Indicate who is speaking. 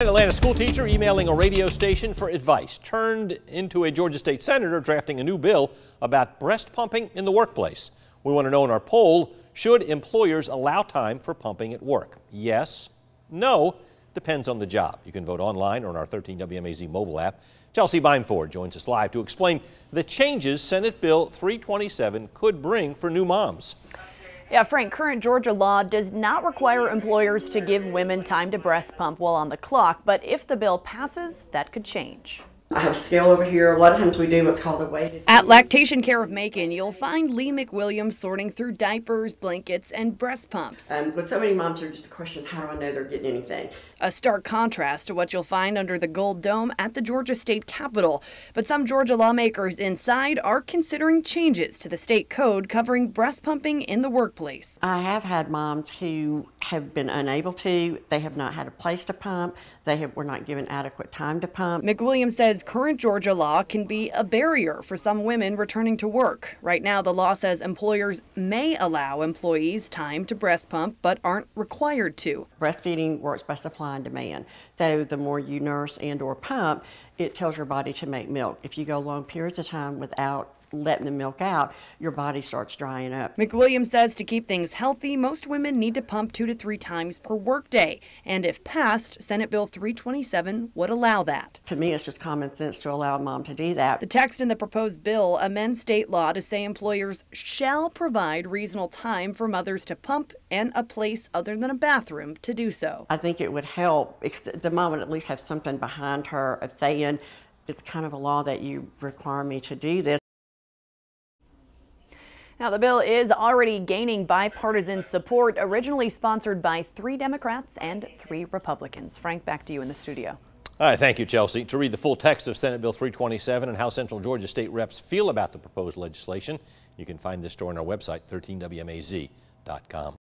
Speaker 1: An Atlanta school teacher emailing a radio station for advice turned into a Georgia state senator drafting a new bill about breast pumping in the workplace. We want to know in our poll, should employers allow time for pumping at work? Yes, no, depends on the job. You can vote online or on our 13 WMAZ mobile app. Chelsea Bimeford joins us live to explain the changes Senate Bill 327 could bring for new moms.
Speaker 2: Yeah, Frank, current Georgia law does not require employers to give women time to breast pump while on the clock, but if the bill passes, that could change.
Speaker 3: I have a scale over here. A lot of times we do what's called a weighted. At
Speaker 2: Lactation Care of Macon, you'll find Lee McWilliams sorting through diapers, blankets, and breast pumps. Um, with so many
Speaker 3: moms, are just the questions how do I know they're getting anything? A stark contrast
Speaker 2: to what you'll find under the gold dome at the Georgia state capitol. But some Georgia lawmakers inside are considering changes to the state code covering breast pumping in the workplace.
Speaker 3: I have had moms who have been unable to. They have not had a place to pump. They have, were not given adequate time to pump. McWilliams says current Georgia law can be a barrier for
Speaker 2: some women returning to work. Right now, the law says employers may allow employees
Speaker 3: time to breast pump, but aren't required to. Breastfeeding works by supply and demand. So the more you nurse and or pump, it tells your body to make milk. If you go long periods of time without letting the milk out, your body starts drying up. McWilliams says to keep things
Speaker 2: healthy, most women need to pump two to three times per workday. And if passed, Senate Bill 327 would allow that.
Speaker 3: To me, it's just common sense to allow a mom to do that. The text in the proposed
Speaker 2: bill amends state law to say employers shall provide reasonable time for mothers to pump and a place other than a bathroom to do so.
Speaker 3: I think it would help the mom would at least have something behind her of saying it's kind of a law that you require me to do this. Now, the bill is already gaining bipartisan
Speaker 2: support, originally sponsored by three Democrats and three Republicans. Frank, back to you in the
Speaker 1: studio. All right, thank you, Chelsea. To read the full text of Senate Bill 327 and how Central Georgia state reps feel about the proposed legislation, you can find this story on our website, 13wmaz.com.